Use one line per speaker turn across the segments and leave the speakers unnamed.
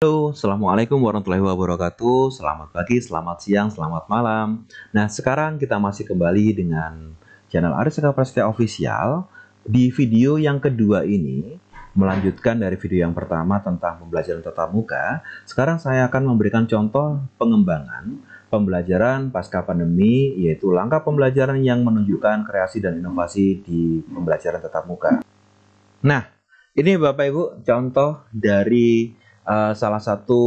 Halo, Assalamualaikum warahmatullahi wabarakatuh Selamat pagi, selamat siang, selamat malam Nah sekarang kita masih kembali dengan channel Aris Prasetya Official Di video yang kedua ini Melanjutkan dari video yang pertama tentang pembelajaran tatap muka Sekarang saya akan memberikan contoh pengembangan Pembelajaran pasca pandemi yaitu langkah pembelajaran yang menunjukkan kreasi dan inovasi di pembelajaran tatap muka Nah ini Bapak Ibu contoh dari Eh, salah satu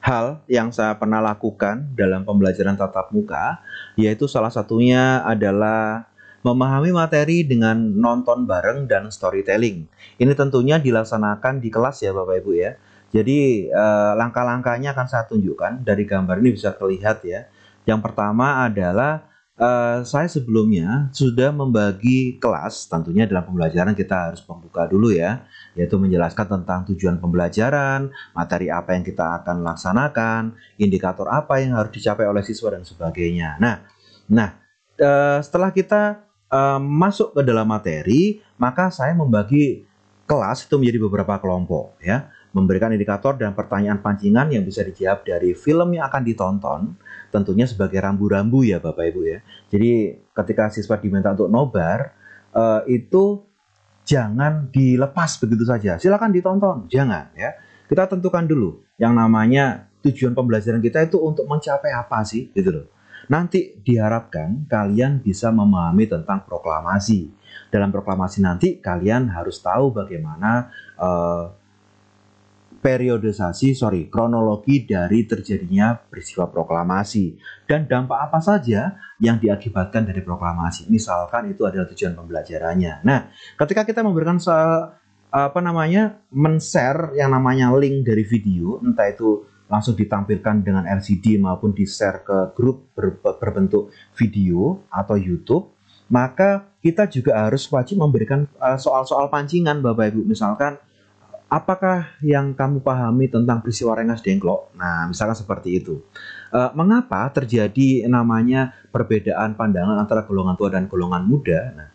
hal yang saya pernah lakukan dalam pembelajaran tatap muka, yaitu salah satunya adalah memahami materi dengan nonton bareng dan storytelling. Ini tentunya dilaksanakan di kelas ya Bapak Ibu ya. Jadi eh, langkah-langkahnya akan saya tunjukkan dari gambar ini bisa terlihat ya. Yang pertama adalah Eh, saya sebelumnya sudah membagi kelas, tentunya dalam pembelajaran kita harus membuka dulu ya, yaitu menjelaskan tentang tujuan pembelajaran, materi apa yang kita akan laksanakan, indikator apa yang harus dicapai oleh siswa dan sebagainya. Nah, nah uh, setelah kita uh, masuk ke dalam materi, maka saya membagi kelas itu menjadi beberapa kelompok ya memberikan indikator dan pertanyaan pancingan yang bisa dijawab dari film yang akan ditonton, tentunya sebagai rambu-rambu ya Bapak Ibu ya. Jadi ketika siswa diminta untuk nobar, uh, itu jangan dilepas begitu saja. Silakan ditonton, jangan ya. Kita tentukan dulu yang namanya tujuan pembelajaran kita itu untuk mencapai apa sih gitu loh. Nanti diharapkan kalian bisa memahami tentang proklamasi. Dalam proklamasi nanti kalian harus tahu bagaimana uh, periodisasi, sorry, kronologi dari terjadinya peristiwa proklamasi dan dampak apa saja yang diakibatkan dari proklamasi. Misalkan itu adalah tujuan pembelajarannya. Nah, ketika kita memberikan soal apa namanya men-share yang namanya link dari video, entah itu langsung ditampilkan dengan LCD maupun di-share ke grup ber berbentuk video atau YouTube, maka kita juga harus wajib memberikan eh, soal-soal pancingan Bapak Ibu. Misalkan apakah yang kamu pahami tentang peristiwa Rengas Dengklok? Nah, misalkan seperti itu. E, mengapa terjadi namanya perbedaan pandangan antara golongan tua dan golongan muda? Nah,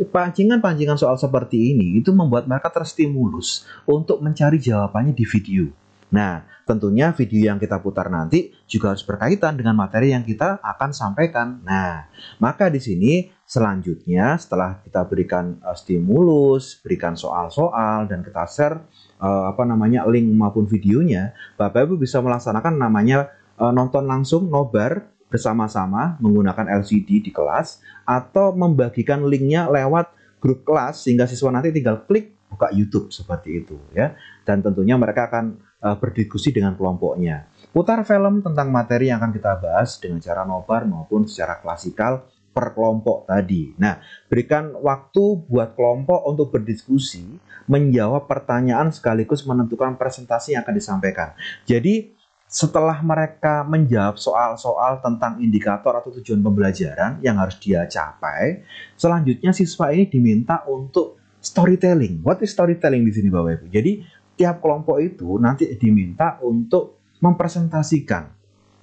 pancingan-pancingan soal seperti ini itu membuat mereka terstimulus untuk mencari jawabannya di video. Nah, tentunya video yang kita putar nanti juga harus berkaitan dengan materi yang kita akan sampaikan. Nah, maka di sini selanjutnya setelah kita berikan uh, stimulus, berikan soal-soal dan kita share uh, apa namanya link maupun videonya, Bapak Ibu bisa melaksanakan namanya uh, nonton langsung nobar bersama-sama menggunakan LCD di kelas atau membagikan linknya lewat grup kelas sehingga siswa nanti tinggal klik buka YouTube seperti itu ya dan tentunya mereka akan uh, berdiskusi dengan kelompoknya. Putar film tentang materi yang akan kita bahas dengan cara nobar maupun secara klasikal per kelompok tadi. Nah, berikan waktu buat kelompok untuk berdiskusi, menjawab pertanyaan sekaligus menentukan presentasi yang akan disampaikan. Jadi, setelah mereka menjawab soal-soal tentang indikator atau tujuan pembelajaran yang harus dia capai, selanjutnya siswa ini diminta untuk storytelling. What is storytelling di sini Bapak Ibu? Jadi tiap kelompok itu nanti diminta untuk mempresentasikan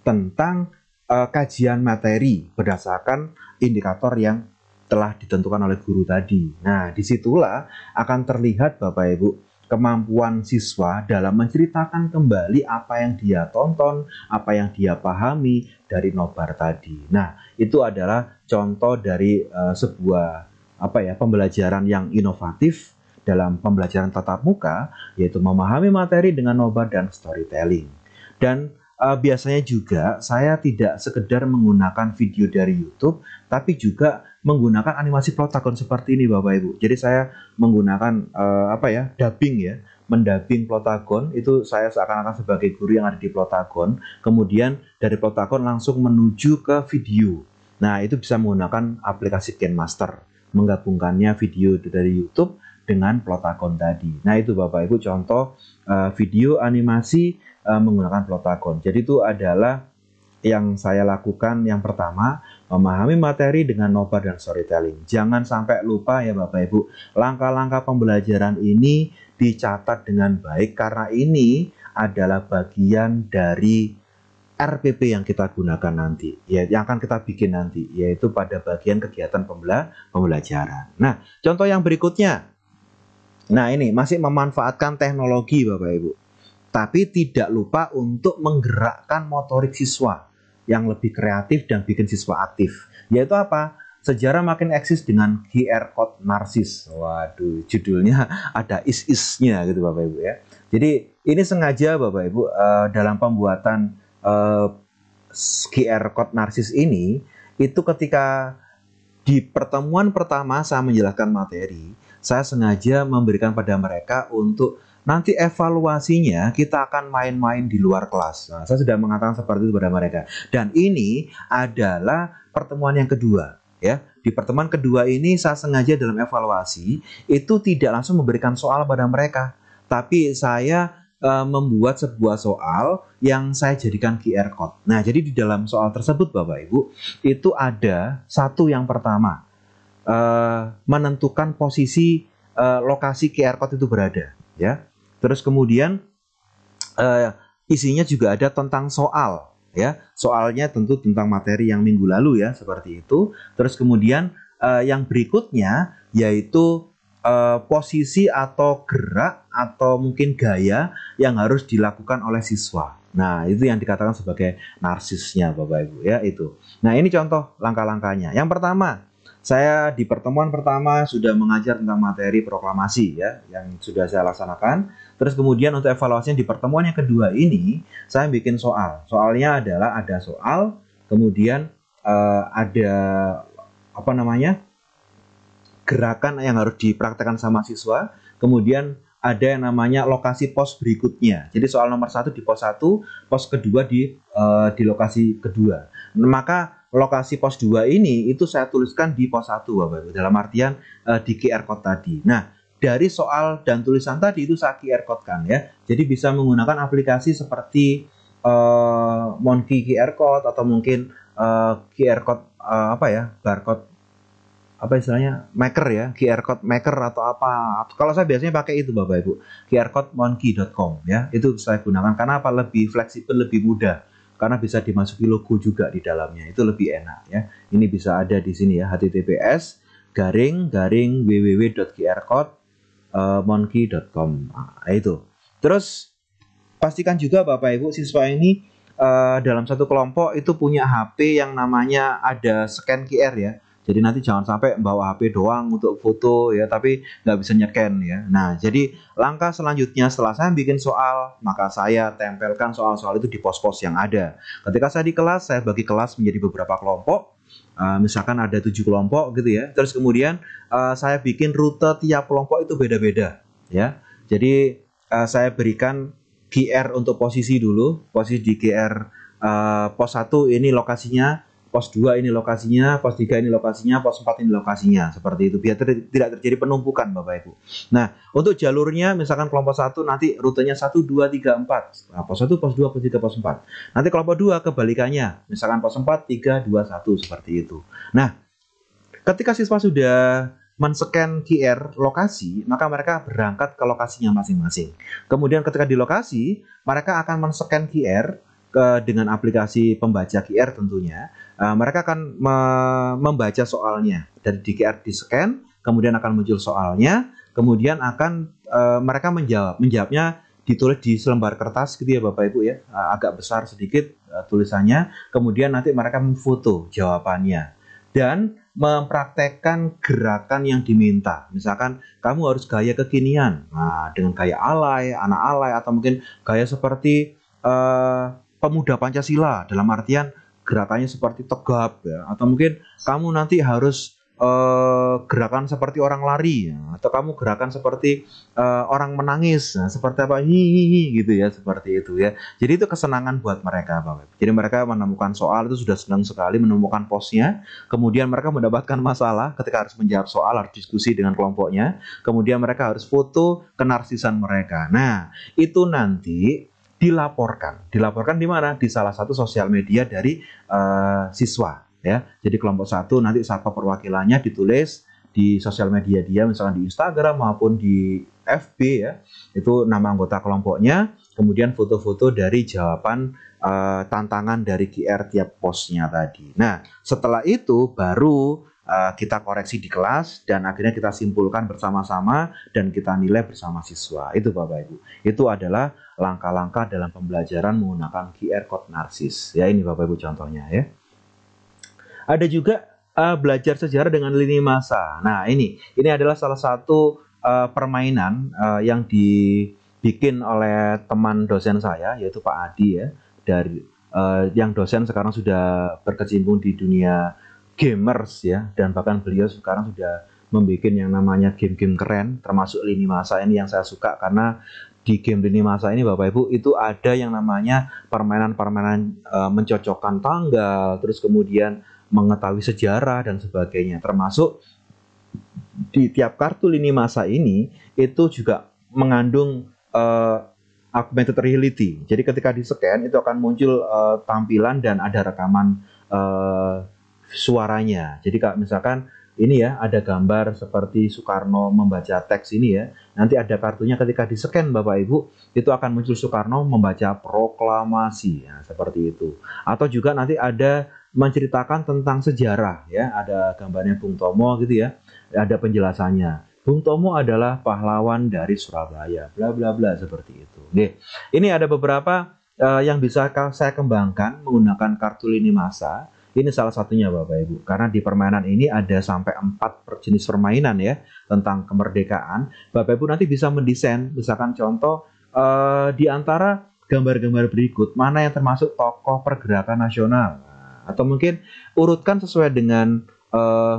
tentang uh, kajian materi berdasarkan indikator yang telah ditentukan oleh guru tadi. Nah, disitulah akan terlihat Bapak Ibu kemampuan siswa dalam menceritakan kembali apa yang dia tonton, apa yang dia pahami dari nobar tadi. Nah, itu adalah contoh dari uh, sebuah apa ya pembelajaran yang inovatif dalam pembelajaran tatap muka, yaitu memahami materi dengan nobar dan storytelling. Dan uh, biasanya juga saya tidak sekedar menggunakan video dari YouTube, tapi juga menggunakan animasi protagon seperti ini Bapak Ibu. Jadi saya menggunakan uh, apa ya, dubbing ya, mendubbing protagon itu saya seakan-akan sebagai guru yang ada di protagon, kemudian dari protagon langsung menuju ke video nah itu bisa menggunakan aplikasi Ken menggabungkannya video dari YouTube dengan plotagon tadi. Nah itu Bapak Ibu contoh uh, video animasi uh, menggunakan plotagon. Jadi itu adalah yang saya lakukan yang pertama memahami materi dengan nobar dan storytelling. Jangan sampai lupa ya Bapak Ibu, langkah-langkah pembelajaran ini dicatat dengan baik karena ini adalah bagian dari RPP yang kita gunakan nanti, ya, yang akan kita bikin nanti, yaitu pada bagian kegiatan pembelajaran. Nah, contoh yang berikutnya, Nah ini masih memanfaatkan teknologi Bapak Ibu. Tapi tidak lupa untuk menggerakkan motorik siswa yang lebih kreatif dan bikin siswa aktif. Yaitu apa? Sejarah makin eksis dengan QR Code Narsis. Waduh, judulnya ada is-isnya gitu Bapak Ibu ya. Jadi ini sengaja Bapak Ibu eh, dalam pembuatan eh, QR Code Narsis ini, itu ketika di pertemuan pertama saya menjelaskan materi, saya sengaja memberikan pada mereka untuk nanti evaluasinya kita akan main-main di luar kelas. Nah, saya sudah mengatakan seperti itu pada mereka. Dan ini adalah pertemuan yang kedua, ya. Di pertemuan kedua ini saya sengaja dalam evaluasi itu tidak langsung memberikan soal pada mereka, tapi saya e, membuat sebuah soal yang saya jadikan QR code. Nah, jadi di dalam soal tersebut Bapak Ibu, itu ada satu yang pertama Eh, menentukan posisi uh, lokasi QR code itu berada, ya. Terus kemudian uh, isinya juga ada tentang soal, ya. Soalnya tentu tentang materi yang minggu lalu ya, seperti itu. Terus kemudian uh, yang berikutnya yaitu uh, posisi atau gerak atau mungkin gaya yang harus dilakukan oleh siswa. Nah, itu yang dikatakan sebagai narsisnya Bapak Ibu ya itu. Nah, ini contoh langkah-langkahnya. Yang pertama, saya di pertemuan pertama sudah mengajar tentang materi proklamasi ya yang sudah saya laksanakan. Terus kemudian untuk evaluasinya di pertemuan yang kedua ini saya bikin soal. Soalnya adalah ada soal, kemudian uh, ada apa namanya gerakan yang harus dipraktekkan sama siswa. Kemudian ada yang namanya lokasi pos berikutnya. Jadi soal nomor satu di pos satu, pos kedua di uh, di lokasi kedua. Maka lokasi pos 2 ini itu saya tuliskan di pos 1 Bapak Ibu dalam artian uh, di QR code tadi. Nah, dari soal dan tulisan tadi itu saya QR code kan ya. Jadi bisa menggunakan aplikasi seperti uh, Monkey QR code atau mungkin uh, eh, QR code uh, apa ya? barcode apa istilahnya maker ya QR code maker atau apa kalau saya biasanya pakai itu bapak ibu QR code monkey.com ya itu saya gunakan karena apa lebih fleksibel lebih mudah karena bisa dimasuki logo juga di dalamnya itu lebih enak ya ini bisa ada di sini ya https garing garing eh, monkey.com nah, itu terus pastikan juga bapak ibu siswa ini uh, dalam satu kelompok itu punya HP yang namanya ada scan QR ya jadi nanti jangan sampai bawa HP doang untuk foto ya, tapi nggak bisa nyeken ya. Nah, jadi langkah selanjutnya setelah saya bikin soal, maka saya tempelkan soal-soal itu di pos-pos yang ada. Ketika saya di kelas, saya bagi kelas menjadi beberapa kelompok. Uh, misalkan ada tujuh kelompok gitu ya. Terus kemudian uh, saya bikin rute tiap kelompok itu beda-beda ya. Jadi uh, saya berikan GR untuk posisi dulu, posisi di GR uh, pos 1 ini lokasinya pos 2 ini lokasinya, pos 3 ini lokasinya, pos 4 ini lokasinya, seperti itu. Biar ter tidak terjadi penumpukan Bapak Ibu. Nah, untuk jalurnya misalkan kelompok 1 nanti rutenya 1 2 3 4. Nah, pos 1, pos 2, pos 3, pos 4. Nanti kelompok 2 kebalikannya, misalkan pos 4 3 2 1 seperti itu. Nah, ketika siswa sudah men-scan QR lokasi, maka mereka berangkat ke lokasinya masing-masing. Kemudian ketika di lokasi, mereka akan men-scan QR ke dengan aplikasi pembaca QR tentunya, uh, mereka akan me membaca soalnya dari di QR di scan, kemudian akan muncul soalnya, kemudian akan uh, mereka menjawab, menjawabnya ditulis di selembar kertas gitu ya Bapak Ibu ya, uh, agak besar sedikit uh, tulisannya, kemudian nanti mereka memfoto jawabannya dan mempraktekkan gerakan yang diminta. Misalkan kamu harus gaya kekinian, nah dengan gaya alay, anak alay atau mungkin gaya seperti uh, pemuda Pancasila dalam artian gerakannya seperti tegap ya atau mungkin kamu nanti harus uh, gerakan seperti orang lari ya. atau kamu gerakan seperti uh, orang menangis ya. seperti apa hihihi gitu ya seperti itu ya jadi itu kesenangan buat mereka Pak jadi mereka menemukan soal itu sudah senang sekali menemukan posnya kemudian mereka mendapatkan masalah ketika harus menjawab soal harus diskusi dengan kelompoknya kemudian mereka harus foto kenarsisan mereka nah itu nanti dilaporkan. Dilaporkan di mana? Di salah satu sosial media dari uh, siswa ya. Jadi kelompok satu nanti siapa perwakilannya ditulis di sosial media dia misalkan di Instagram maupun di FB ya. Itu nama anggota kelompoknya, kemudian foto-foto dari jawaban uh, tantangan dari QR tiap posnya tadi. Nah, setelah itu baru Eh, kita koreksi di kelas dan akhirnya kita simpulkan bersama-sama dan kita nilai bersama siswa. Itu Bapak Ibu. Itu adalah langkah-langkah dalam pembelajaran menggunakan QR Code Narsis. Ya ini Bapak Ibu contohnya ya. Ada juga uh, belajar sejarah dengan lini masa. Nah ini, ini adalah salah satu uh, permainan uh, yang dibikin oleh teman dosen saya yaitu Pak Adi ya dari uh, yang dosen sekarang sudah berkecimpung di dunia gamers ya dan bahkan beliau sekarang sudah membuat yang namanya game-game keren termasuk lini masa ini yang saya suka karena di game lini masa ini Bapak Ibu itu ada yang namanya permainan-permainan e, mencocokkan tanggal terus kemudian mengetahui sejarah dan sebagainya termasuk di tiap kartu lini masa ini itu juga mengandung e, augmented reality. Jadi ketika di scan itu akan muncul e, tampilan dan ada rekaman uh, suaranya. Jadi kalau misalkan ini ya ada gambar seperti Soekarno membaca teks ini ya. Nanti ada kartunya ketika di scan Bapak Ibu itu akan muncul Soekarno membaca proklamasi ya, seperti itu. Atau juga nanti ada menceritakan tentang sejarah ya. Ada gambarnya Bung Tomo gitu ya. Ada penjelasannya. Bung Tomo adalah pahlawan dari Surabaya, bla bla bla seperti itu. Oke. Ini ada beberapa uh, yang bisa saya kembangkan menggunakan kartu lini masa ini salah satunya Bapak Ibu, karena di permainan ini ada sampai empat jenis permainan ya tentang kemerdekaan. Bapak Ibu nanti bisa mendesain, misalkan contoh eh, di antara gambar-gambar berikut mana yang termasuk tokoh pergerakan nasional atau mungkin urutkan sesuai dengan eh,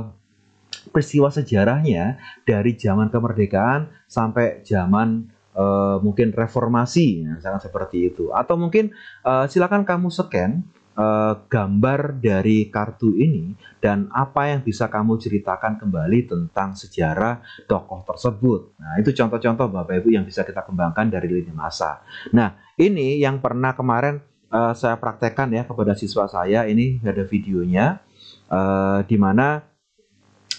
peristiwa sejarahnya dari zaman kemerdekaan sampai zaman Uh, mungkin reformasi, misalkan seperti itu. Atau mungkin uh, silakan kamu scan Eh, gambar dari kartu ini dan apa yang bisa kamu ceritakan kembali tentang sejarah tokoh tersebut. Nah, itu contoh-contoh Bapak Ibu yang bisa kita kembangkan dari lini masa. Nah, ini yang pernah kemarin uh, saya praktekkan ya kepada siswa saya. Ini ada videonya uh, di mana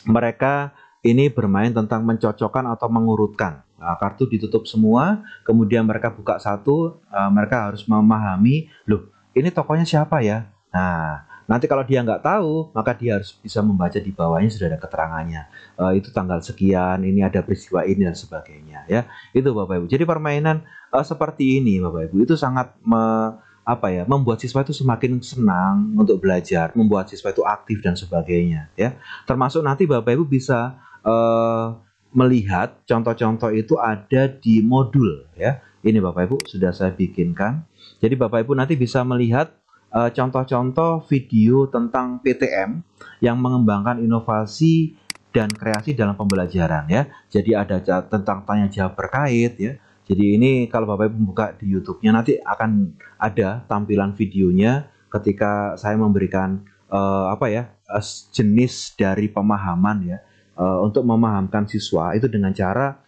mereka ini bermain tentang mencocokkan atau mengurutkan. Nah, kartu ditutup semua, kemudian mereka buka satu, uh, mereka harus memahami, loh ini tokonya siapa ya? Nah, nanti kalau dia nggak tahu, maka dia harus bisa membaca di bawahnya sudah ada keterangannya. E, itu tanggal sekian, ini ada peristiwa ini dan sebagainya. Ya, itu Bapak Ibu. Jadi permainan e, seperti ini, Bapak Ibu, itu sangat me, apa ya, membuat siswa itu semakin senang untuk belajar, membuat siswa itu aktif dan sebagainya. Ya, termasuk nanti Bapak Ibu bisa e, melihat contoh-contoh itu ada di modul. Ya, ini Bapak Ibu sudah saya bikinkan jadi Bapak Ibu nanti bisa melihat eh, contoh-contoh uh, video tentang PTM yang mengembangkan inovasi dan kreasi dalam pembelajaran ya. Jadi ada tentang tanya jawab berkait ya. Jadi ini kalau Bapak Ibu buka di YouTube-nya nanti akan ada tampilan videonya ketika saya memberikan uh, apa ya eh, jenis dari pemahaman ya uh, untuk memahamkan siswa itu dengan cara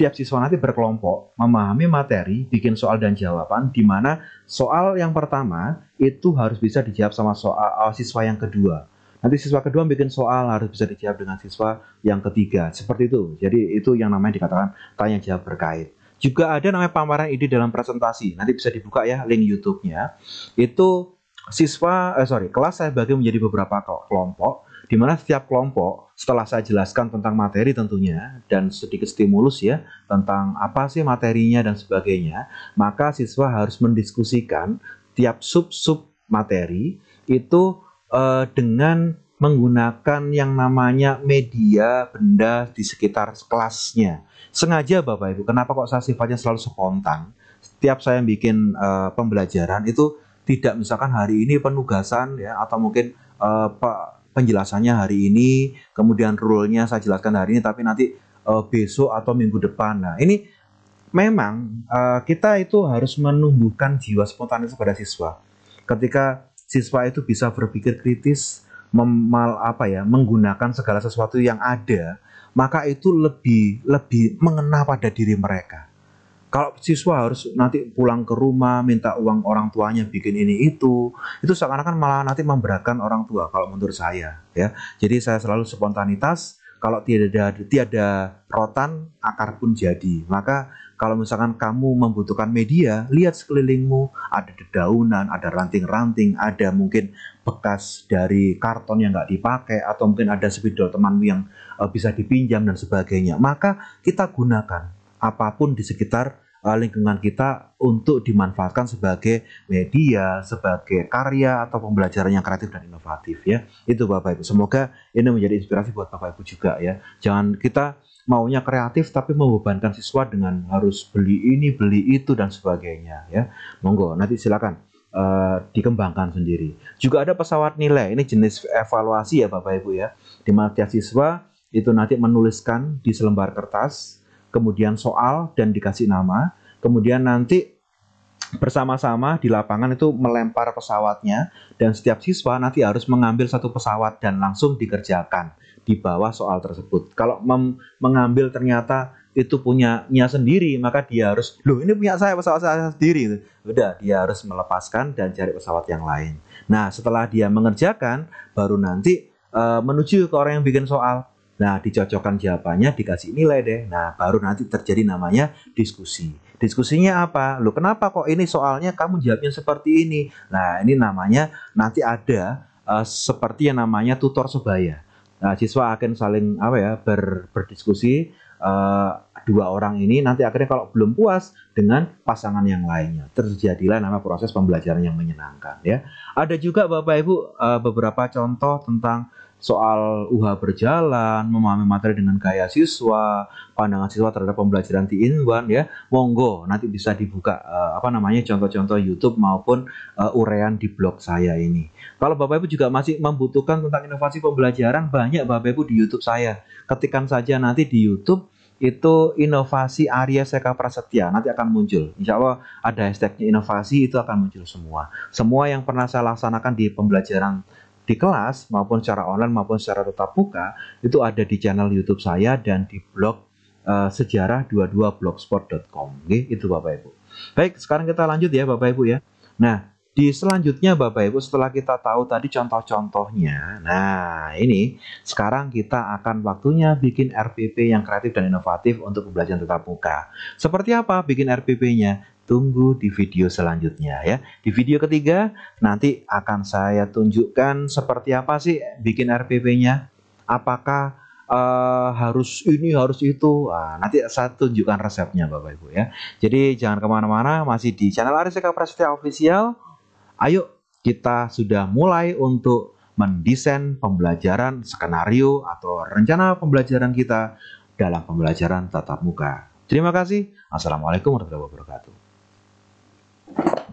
setiap siswa nanti berkelompok memahami materi, bikin soal dan jawaban, di mana soal yang pertama itu harus bisa dijawab sama soal eh, siswa yang kedua. Nanti siswa kedua bikin soal harus bisa dijawab dengan siswa yang ketiga. Seperti itu. Jadi itu yang namanya dikatakan tanya jawab berkait. Juga ada namanya pameran ide dalam presentasi. Nanti bisa dibuka ya link YouTube-nya. Itu siswa eh, sorry kelas saya bagi menjadi beberapa kelompok di mana setiap kelompok setelah saya jelaskan tentang materi tentunya dan sedikit stimulus ya tentang apa sih materinya dan sebagainya, maka siswa harus mendiskusikan tiap sub-sub materi itu eh, dengan menggunakan yang namanya media benda di sekitar kelasnya. Sengaja Bapak Ibu, kenapa kok saya sifatnya selalu spontan? Setiap saya bikin eh, pembelajaran itu tidak misalkan hari ini penugasan ya atau mungkin uh, eh, Pak penjelasannya hari ini, kemudian rule-nya saya jelaskan hari ini, tapi nanti uh, besok atau minggu depan. Nah, ini memang uh, kita itu harus menumbuhkan jiwa spontanitas pada siswa. Ketika siswa itu bisa berpikir kritis, memal apa ya, menggunakan segala sesuatu yang ada, maka itu lebih lebih mengena pada diri mereka. Kalau siswa harus nanti pulang ke rumah minta uang orang tuanya bikin ini itu, itu seakan-akan malah nanti memberatkan orang tua kalau menurut saya ya. Jadi saya selalu spontanitas, kalau tidak ada rotan akar pun jadi. Maka kalau misalkan kamu membutuhkan media, lihat sekelilingmu, ada dedaunan, ada ranting-ranting, ada mungkin bekas dari karton yang nggak dipakai, atau mungkin ada spidol temanmu yang eh, bisa dipinjam dan sebagainya. Maka kita gunakan apapun di sekitar uh, lingkungan kita untuk dimanfaatkan sebagai media, sebagai karya atau pembelajaran yang kreatif dan inovatif ya. Itu Bapak Ibu. Semoga ini menjadi inspirasi buat Bapak Ibu juga ya. Jangan kita maunya kreatif tapi membebankan siswa dengan harus beli ini, beli itu dan sebagainya ya. Monggo nanti silakan uh, dikembangkan sendiri. Juga ada pesawat nilai. Ini jenis evaluasi ya Bapak Ibu ya. Di mana siswa itu nanti menuliskan di selembar kertas kemudian soal dan dikasih nama, kemudian nanti bersama-sama di lapangan itu melempar pesawatnya dan setiap siswa nanti harus mengambil satu pesawat dan langsung dikerjakan di bawah soal tersebut. Kalau mengambil ternyata itu punyanya sendiri maka dia harus loh ini punya saya pesawat saya sendiri udah dia harus melepaskan dan cari pesawat yang lain nah setelah dia mengerjakan baru nanti uh, menuju ke orang yang bikin soal Nah, dicocokkan jawabannya, dikasih nilai deh. Nah, baru nanti terjadi namanya diskusi. Diskusinya apa? Loh, kenapa kok ini soalnya kamu jawabnya seperti ini? Nah, ini namanya nanti ada uh, seperti yang namanya tutor sebaya. Nah, siswa akan saling apa ya ber, berdiskusi uh, dua orang ini nanti akhirnya kalau belum puas dengan pasangan yang lainnya terjadilah nama proses pembelajaran yang menyenangkan ya. Ada juga Bapak Ibu eh, beberapa contoh tentang soal UH berjalan, memahami materi dengan gaya siswa, pandangan siswa terhadap pembelajaran di Inwan ya, monggo nanti bisa dibuka uh, apa namanya contoh-contoh YouTube maupun uh, eh, uraian di blog saya ini. Kalau Bapak Ibu juga masih membutuhkan tentang inovasi pembelajaran banyak Bapak Ibu di YouTube saya. Ketikan saja nanti di YouTube itu inovasi Arya Seka Prasetya nanti akan muncul. Insya Allah ada hashtagnya inovasi itu akan muncul semua. Semua yang pernah saya laksanakan di pembelajaran di kelas maupun secara online maupun secara tetap buka itu ada di channel YouTube saya dan di blog uh, sejarah 22blogspot.com. Oke, itu Bapak Ibu. Baik, sekarang kita lanjut ya Bapak Ibu ya. Nah, di selanjutnya Bapak Ibu setelah kita tahu tadi contoh-contohnya. Nah, ini sekarang kita akan waktunya bikin RPP yang kreatif dan inovatif untuk pembelajaran tetap muka. Seperti apa bikin RPP-nya? tunggu di video selanjutnya ya. Di video ketiga nanti akan saya tunjukkan seperti apa sih bikin RPP-nya. Apakah uh, harus ini harus itu. Nah, nanti saya tunjukkan resepnya Bapak Ibu ya. Jadi jangan kemana-mana masih di channel Aris Eka Prasetya Official. Ayo kita sudah mulai untuk mendesain pembelajaran skenario atau rencana pembelajaran kita dalam pembelajaran tatap muka. Terima kasih. Assalamualaikum warahmatullahi wabarakatuh. Thank you.